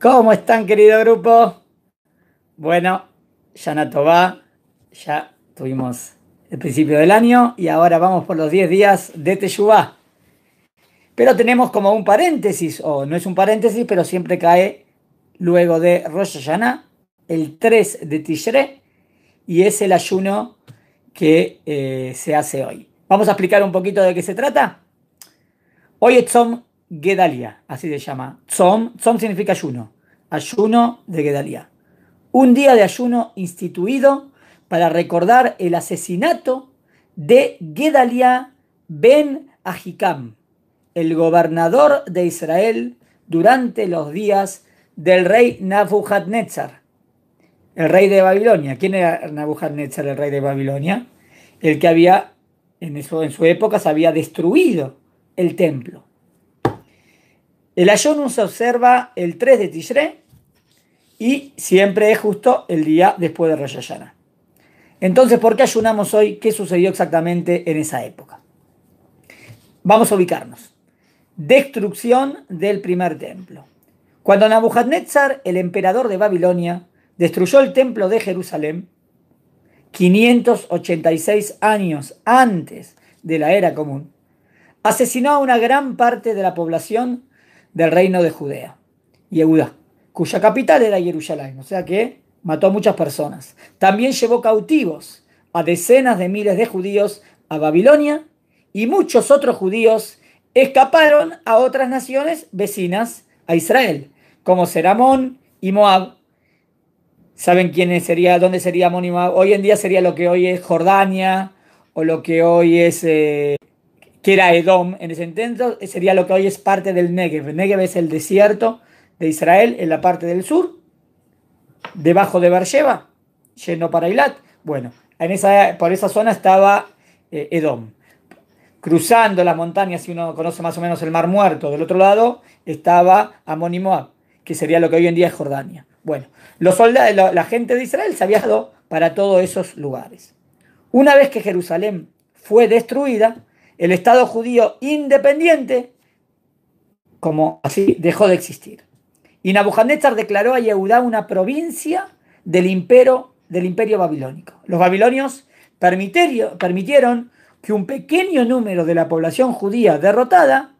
¿Cómo están, querido grupo? Bueno, Yana Tová, ya tuvimos el principio del año y ahora vamos por los 10 días de Teshuvah. Pero tenemos como un paréntesis, o no es un paréntesis, pero siempre cae luego de Rosh Hashanah, el 3 de Tishre, y es el ayuno que eh, se hace hoy. Vamos a explicar un poquito de qué se trata. Hoy son Gedalia, así se llama. Tzom, Tzom significa ayuno, ayuno de Gedalia. Un día de ayuno instituido para recordar el asesinato de Gedalia ben Ahikam, el gobernador de Israel durante los días del rey Nabuchadnezzar, el rey de Babilonia. ¿Quién era Nabuchadnezzar, el rey de Babilonia? El que había, en, eso, en su época, se había destruido el templo. El ayuno se observa el 3 de Tishre y siempre es justo el día después de Rosh Entonces, ¿por qué ayunamos hoy? ¿Qué sucedió exactamente en esa época? Vamos a ubicarnos. Destrucción del primer templo. Cuando Nabucodonosor, el emperador de Babilonia, destruyó el templo de Jerusalén, 586 años antes de la era común, asesinó a una gran parte de la población del reino de Judea, Yehudá, cuya capital era Jerusalén, o sea que mató a muchas personas. También llevó cautivos a decenas de miles de judíos a Babilonia y muchos otros judíos escaparon a otras naciones vecinas a Israel, como Seramón y Moab. ¿Saben quiénes sería, dónde sería Amón y Moab? Hoy en día sería lo que hoy es Jordania o lo que hoy es... Eh, que era Edom en ese entonces, sería lo que hoy es parte del Negev. Negev es el desierto de Israel en la parte del sur, debajo de Beersheba, lleno para Ilat. Bueno, en esa, por esa zona estaba eh, Edom. Cruzando las montañas, si uno conoce más o menos el Mar Muerto, del otro lado estaba Amón y que sería lo que hoy en día es Jordania. Bueno, los soldados, la, la gente de Israel se había dado para todos esos lugares. Una vez que Jerusalén fue destruida, el Estado judío independiente, como así, dejó de existir. Y Nabucodonosor declaró a Yehudá una provincia del del imperio babilónico. Los babilonios permitieron que un pequeño número de la población judía derrotada,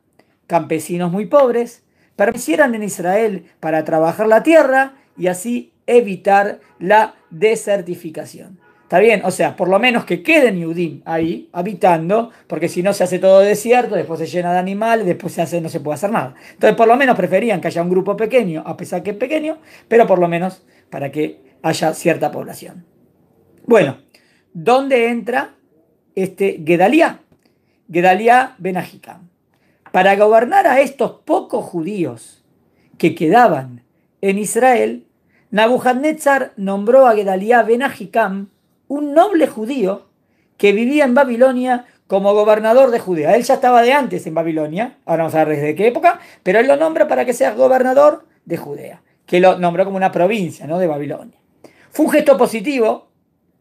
campesinos muy pobres, permanecieran en Israel para trabajar la tierra y así evitar la desertificación. Está bien, o sea, por lo menos que quede Yudim ahí habitando, porque si no se hace todo desierto, después se llena de animales, después se hace, no se puede hacer nada. Entonces, por lo menos preferían que haya un grupo pequeño, a pesar que es pequeño, pero por lo menos para que haya cierta población. Bueno, ¿dónde entra este Gedalía? Gedalía Benajica. Para gobernar a estos pocos judíos que quedaban en Israel, Nabucodonosor nombró a Gedalía Benajicam un noble judío que vivía en Babilonia como gobernador de Judea. Él ya estaba de antes en Babilonia, ahora vamos a ver desde qué época, pero él lo nombra para que sea gobernador de Judea, que lo nombró como una provincia ¿no? de Babilonia. Fue un gesto positivo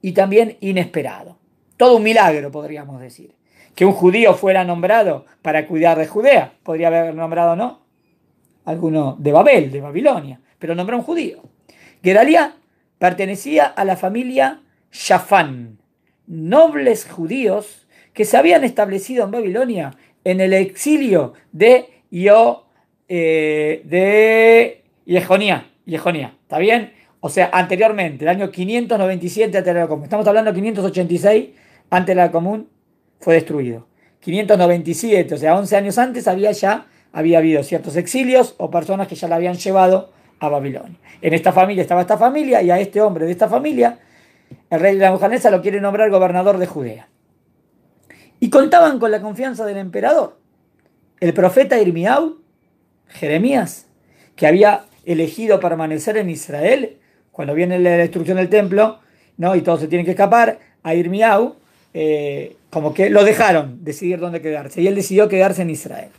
y también inesperado. Todo un milagro, podríamos decir. Que un judío fuera nombrado para cuidar de Judea. Podría haber nombrado, ¿no? Alguno de Babel, de Babilonia, pero nombró a un judío. Geralía pertenecía a la familia Shafán, nobles judíos que se habían establecido en Babilonia en el exilio de, Io, eh, de Yejonía, ¿está bien? O sea, anteriormente, el año 597 ante la común. Estamos hablando de 586 ante la común fue destruido. 597, o sea, 11 años antes había ya había habido ciertos exilios o personas que ya la habían llevado a Babilonia. En esta familia estaba esta familia y a este hombre de esta familia el rey de la Nabucodonosor lo quiere nombrar gobernador de Judea. Y contaban con la confianza del emperador. El profeta Irmiau, Jeremías, que había elegido permanecer en Israel, cuando viene la destrucción del templo, ¿no? y todos se tienen que escapar, a Irmiau, eh, como que lo dejaron decidir dónde quedarse, y él decidió quedarse en Israel.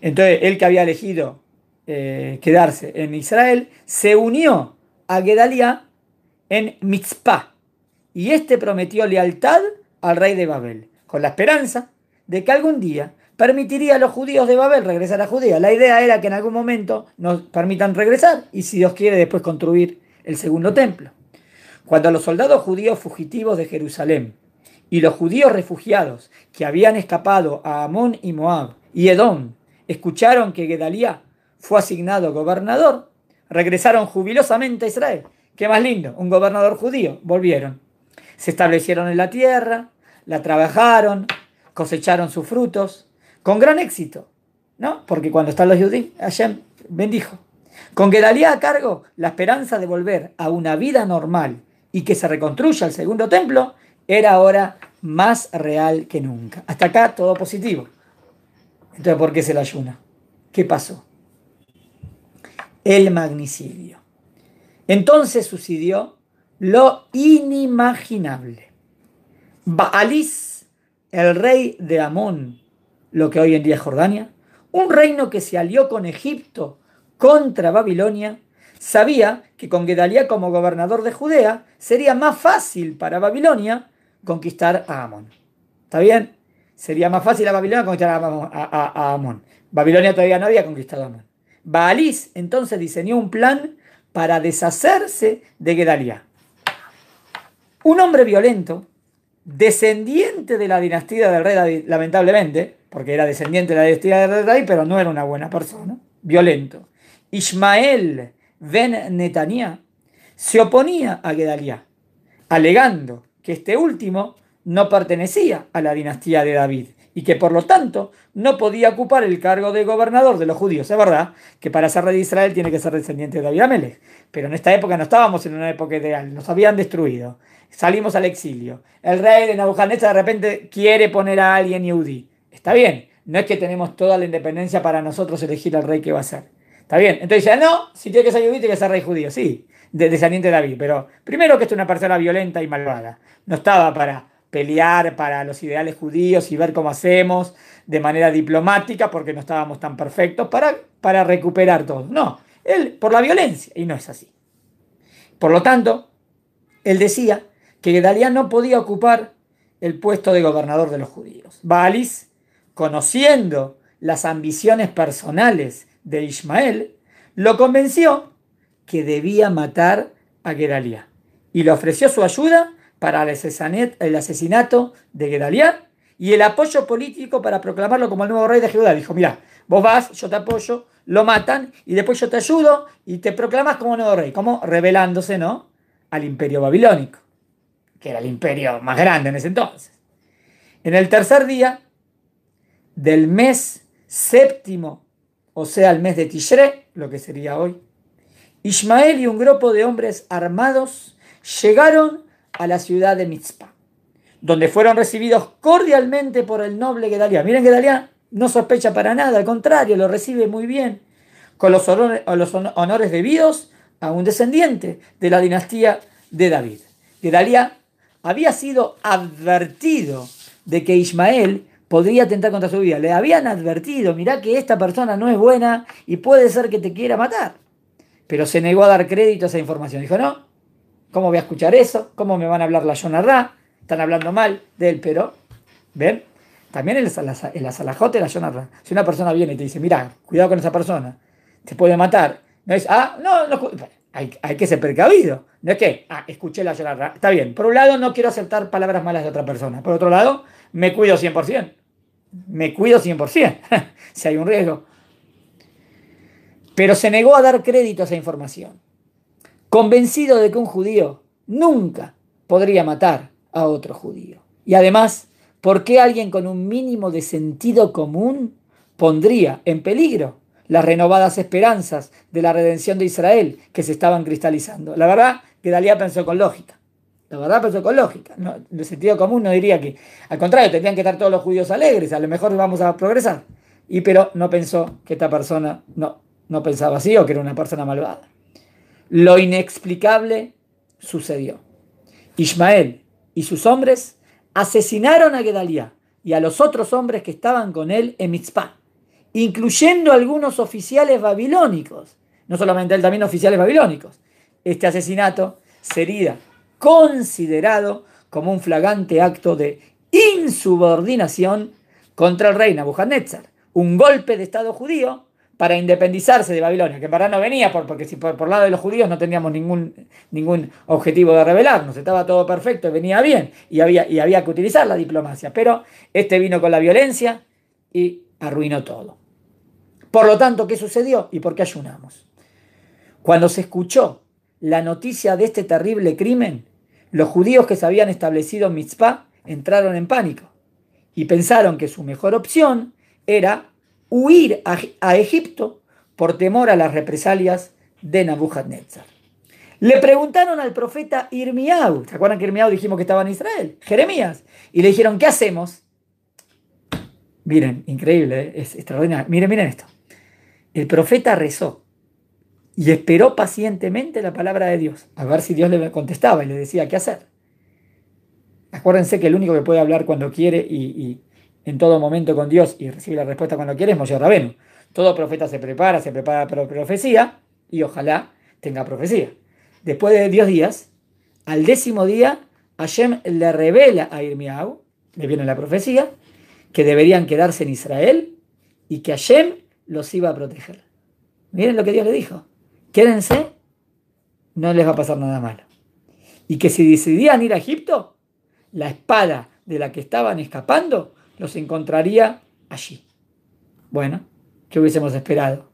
Entonces, él que había elegido eh, quedarse en Israel, se unió a Gedalia en Mitzpah. Y este prometió lealtad al rey de Babel, con la esperanza de que algún día permitiría a los judíos de Babel regresar a Judea. La idea era que en algún momento nos permitan regresar y si Dios quiere después construir el segundo templo. Cuando los soldados judíos fugitivos de Jerusalén y los judíos refugiados que habían escapado a Amón y Moab y Edom escucharon que Gedalía fue asignado gobernador, regresaron jubilosamente a Israel ¿Qué más lindo? Un gobernador judío. Volvieron. Se establecieron en la tierra, la trabajaron, cosecharon sus frutos, con gran éxito, ¿no? Porque cuando están los judíos, Hashem bendijo. Con Gedalía a cargo, la esperanza de volver a una vida normal y que se reconstruya el segundo templo era ahora más real que nunca. Hasta acá todo positivo. Entonces, ¿por qué se la ayuna? ¿Qué pasó? El magnicidio. Entonces sucedió lo inimaginable. Baalís, el rey de Amón, lo que hoy en día es Jordania, un reino que se alió con Egipto contra Babilonia, sabía que con Gedalía como gobernador de Judea sería más fácil para Babilonia conquistar a Amón. ¿Está bien? Sería más fácil a Babilonia conquistar a, Amón. Babilonia todavía no había conquistado a Amón. Baalís entonces diseñó un plan para deshacerse de Gedalia, Un hombre violento, descendiente de la dinastía del rey David, lamentablemente, porque era descendiente de la dinastía del rey David, pero no era una buena persona, violento. Ismael ben Netaniah se oponía a Gedalia, alegando que este último no pertenecía a la dinastía de David y que por lo tanto no podía ocupar el cargo de gobernador de los judíos. Es verdad que para ser rey de Israel tiene que ser descendiente de David Amelech, pero en esta época no estábamos en una época ideal, nos habían destruido, salimos al exilio. El rey de Nabucodonosor de repente quiere poner a alguien yudí. Está bien, no es que tenemos toda la independencia para nosotros elegir al rey que va a ser. Está bien, entonces ya no, si tiene que ser yudí tiene que ser rey judío, sí, de descendiente de David, pero primero que es una persona violenta y malvada, no estaba para pelear para los ideales judíos y ver cómo hacemos de manera diplomática, porque no estábamos tan perfectos, para, para recuperar todo. No, él por la violencia, y no es así. Por lo tanto, él decía que Gedaliah no podía ocupar el puesto de gobernador de los judíos. Balis conociendo las ambiciones personales de Ismael, lo convenció que debía matar a Geralia y le ofreció su ayuda para el asesinato de Gedaliah y el apoyo político para proclamarlo como el nuevo rey de Judá. Dijo, mira, vos vas, yo te apoyo, lo matan y después yo te ayudo y te proclamas como nuevo rey, como revelándose, ¿no? Al imperio babilónico, que era el imperio más grande en ese entonces. En el tercer día del mes séptimo, o sea, el mes de Tishre, lo que sería hoy, Ismael y un grupo de hombres armados llegaron a la ciudad de Mitzpah, donde fueron recibidos cordialmente por el noble Gedalia. Miren, Gedalia no sospecha para nada, al contrario, lo recibe muy bien, con los honores, debidos a un descendiente de la dinastía de David. Gedalia había sido advertido de que Ismael podría atentar contra su vida. Le habían advertido, mirá que esta persona no es buena y puede ser que te quiera matar. Pero se negó a dar crédito a esa información. Dijo, no, ¿Cómo voy a escuchar eso? ¿Cómo me van a hablar la Yonarra? Están hablando mal de él, pero. ¿Ven? También el, el asalajote la Yonarra. Si una persona viene y te dice, mira, cuidado con esa persona, te puede matar. No es, ah, no, no. Hay, que ser precavido. No es que, ah, escuché la Yonarra. Está bien. Por un lado, no quiero aceptar palabras malas de otra persona. Por otro lado, me cuido 100%. Me cuido 100%. si hay un riesgo pero se negó a dar crédito a esa información convencido de que un judío nunca podría matar a otro judío. Y además, ¿por qué alguien con un mínimo de sentido común pondría en peligro las renovadas esperanzas de la redención de Israel que se estaban cristalizando? La verdad que Dalía pensó con lógica. La verdad pensó con lógica. No, el sentido común no diría que, al contrario, tendrían que estar todos los judíos alegres, a lo mejor vamos a progresar. Y pero no pensó que esta persona no, no pensaba así o que era una persona malvada. Lo inexplicable sucedió. Ismael y sus hombres asesinaron a Gedaliah y a los otros hombres que estaban con él en Mitzpah, incluyendo algunos oficiales babilónicos, no solamente él, también oficiales babilónicos. Este asesinato sería considerado como un flagrante acto de insubordinación contra el rey Nabucodonosor, un golpe de Estado judío para independizarse de Babilonia, que para no venía, porque si por, el lado de los judíos no teníamos ningún, ningún objetivo de rebelarnos, estaba todo perfecto, venía bien y había, y había que utilizar la diplomacia, pero este vino con la violencia y arruinó todo. Por lo tanto, ¿qué sucedió y por qué ayunamos? Cuando se escuchó la noticia de este terrible crimen, los judíos que se habían establecido en Mitzpah entraron en pánico y pensaron que su mejor opción era huir a, Egipto por temor a las represalias de Nabucodonosor. Le preguntaron al profeta Irmiau, ¿se acuerdan que Irmiau dijimos que estaba en Israel? Jeremías. Y le dijeron, ¿qué hacemos? Miren, increíble, ¿eh? es extraordinario. Miren, miren esto. El profeta rezó y esperó pacientemente la palabra de Dios, a ver si Dios le contestaba y le decía qué hacer. Acuérdense que el único que puede hablar cuando quiere y en todo momento con Dios y recibe la respuesta cuando quieres Moshe Rabenu. Todo profeta se prepara, se prepara para profecía y ojalá tenga profecía. Después de 10 días, al décimo día, Hashem le revela a Irmiau, le viene la profecía, que deberían quedarse en Israel y que Hashem los iba a proteger. Miren lo que Dios le dijo. Quédense, no les va a pasar nada malo. Y que si decidían ir a Egipto, la espada de la que estaban escapando los encontraría allí. Bueno, ¿qué hubiésemos esperado?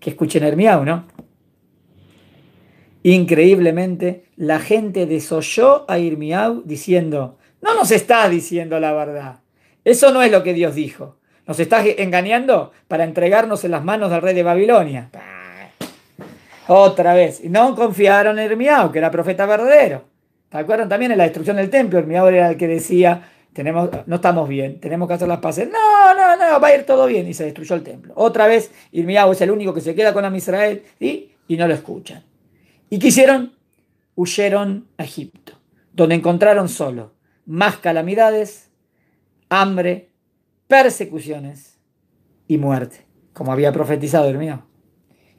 Que escuchen Hermiau, ¿no? Increíblemente, la gente desoyó a Irmiau diciendo, no nos estás diciendo la verdad. Eso no es lo que Dios dijo. Nos estás engañando para entregarnos en las manos del rey de Babilonia. Otra vez. No confiaron en Hermiao, que era profeta verdadero. ¿Te acuerdan también en la destrucción del templo? Hermiau era el que decía, tenemos, no estamos bien, tenemos que hacer las paces. No, no, no, va a ir todo bien. Y se destruyó el templo. Otra vez, Irmiyahu es el único que se queda con Amisrael y no lo escuchan. ¿Y qué hicieron? Huyeron a Egipto, donde encontraron solo más calamidades, hambre, persecuciones y muerte, como había profetizado Irmiyahu.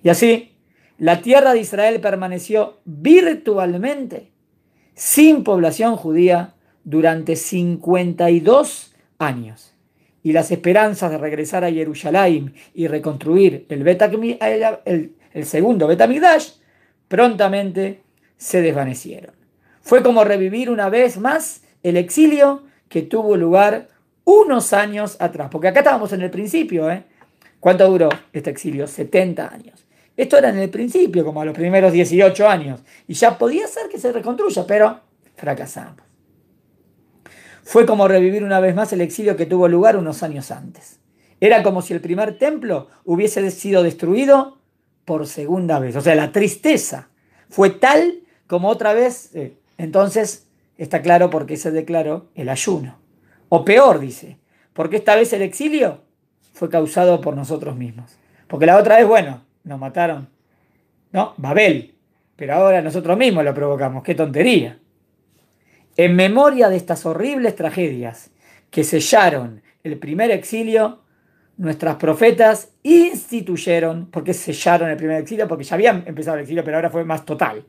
Y así, la tierra de Israel permaneció virtualmente sin población judía durante 52 años. Y las esperanzas de regresar a Jerusalén y reconstruir el, segundo Betamigdash prontamente se desvanecieron. Fue como revivir una vez más el exilio que tuvo lugar unos años atrás. Porque acá estábamos en el principio, ¿eh? ¿Cuánto duró este exilio? 70 años. Esto era en el principio, como a los primeros 18 años. Y ya podía ser que se reconstruya, pero fracasamos. Fue como revivir una vez más el exilio que tuvo lugar unos años antes. Era como si el primer templo hubiese sido destruido por segunda vez. O sea, la tristeza fue tal como otra vez. Eh, entonces, está claro por qué se declaró el ayuno. O peor, dice, porque esta vez el exilio fue causado por nosotros mismos. Porque la otra vez, bueno, nos mataron, ¿no? Babel. Pero ahora nosotros mismos lo provocamos. ¡Qué tontería! En memoria de estas horribles tragedias que sellaron el primer exilio, nuestras profetas instituyeron, porque sellaron el primer exilio, porque ya habían empezado el exilio, pero ahora fue más total.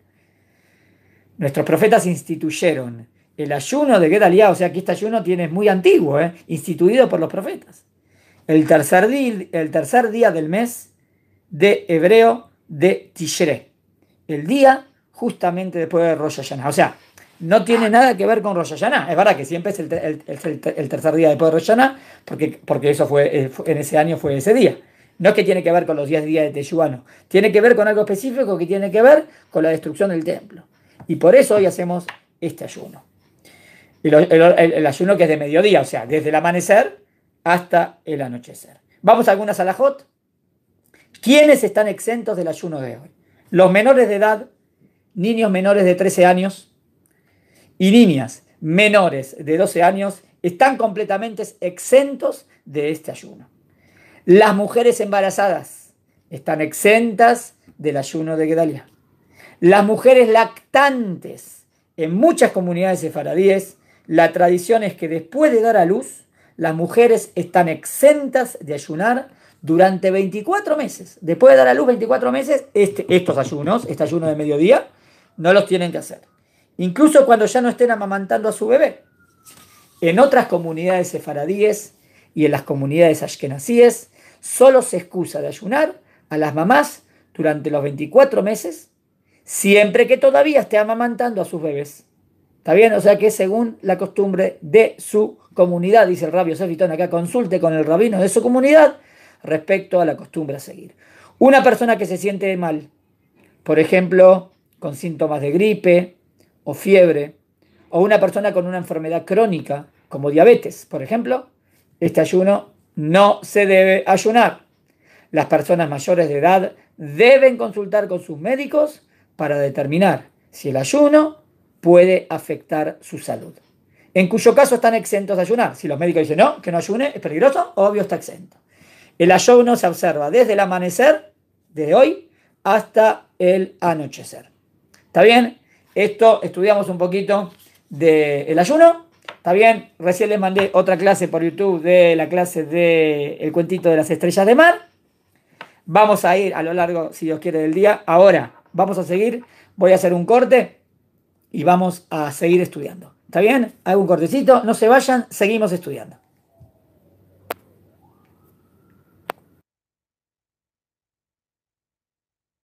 Nuestros profetas instituyeron el ayuno de Gedaliah, o sea que este ayuno tiene, es muy antiguo, ¿eh? instituido por los profetas. El tercer, día, el tercer día del mes de hebreo de Tishre, el día justamente después de Rosh Hashanah. O sea, no tiene ah. nada que ver con Rosh Es verdad que siempre es el, tercer día después de Rosh porque, porque eso eh, fue, en ese año fue ese día. No es que tiene que ver con los 10 días de teyuano, Tiene que ver con algo específico que tiene que ver con la destrucción del templo. Y por eso hoy hacemos este ayuno. El, el, ayuno que es de mediodía, o sea, desde el amanecer hasta el anochecer. Vamos a algunas alajot. ¿Quiénes están exentos del ayuno de hoy? Los menores de edad, niños menores de 13 años, y niñas menores de 12 años están completamente exentos de este ayuno. Las mujeres embarazadas están exentas del ayuno de Gedalia. Las mujeres lactantes, en muchas comunidades sefaradíes, la tradición es que después de dar a luz, las mujeres están exentas de ayunar durante 24 meses. Después de dar a luz 24 meses, este, estos ayunos, este ayuno de mediodía, no los tienen que hacer incluso cuando ya no estén amamantando a su bebé. En otras comunidades sefaradíes y en las comunidades ashkenazíes, solo se excusa de ayunar a las mamás durante los 24 meses, siempre que todavía esté amamantando a sus bebés. ¿Está bien? O sea que según la costumbre de su comunidad, dice el rabio Sefitón acá, consulte con el rabino de su comunidad respecto a la costumbre a seguir. Una persona que se siente mal, por ejemplo, con síntomas de gripe, o fiebre, o una persona con una enfermedad crónica, como diabetes, por ejemplo, este ayuno no se debe ayunar. Las personas mayores de edad deben consultar con sus médicos para determinar si el ayuno puede afectar su salud. En cuyo caso están exentos de ayunar. Si los médicos dicen no, que no ayune, es peligroso, obvio está exento. El ayuno se observa desde el amanecer, de hoy, hasta el anochecer. ¿Está bien? Esto estudiamos un poquito del ayuno. Está bien, recién les mandé otra clase por YouTube de la clase de El cuentito de las estrellas de mar. Vamos a ir a lo largo, si Dios quiere, del día. Ahora, vamos a seguir. Voy a hacer un corte y vamos a seguir estudiando. ¿Está bien? Hago un cortecito. No se vayan, seguimos estudiando.